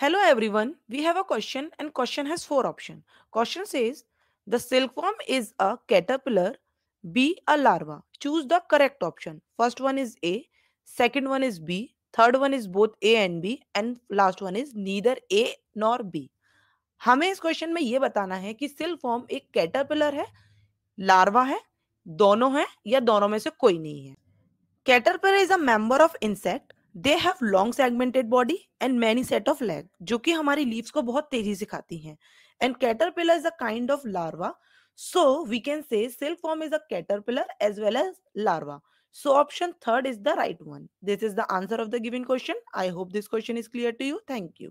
Hello everyone, we have a question and question has four options. Question says, the silkworm is a caterpillar, B a larva. Choose the correct option. First one is A, second one is B, third one is both A and B and last one is neither A nor B. हमें इस question में यह बताना है कि form एक caterpillar है larva है दोनों है या दोनों में से कोई नहीं है caterpillar is a member of insect they have long segmented body and many set of leg जो कि हमारी लीव्स को बहुत तेजी से खाती हैं and caterpillar is a kind of larva so we can say silk worm is a caterpillar as well as larva so option third is the right one this is the answer of the given question I hope this question is clear to you thank you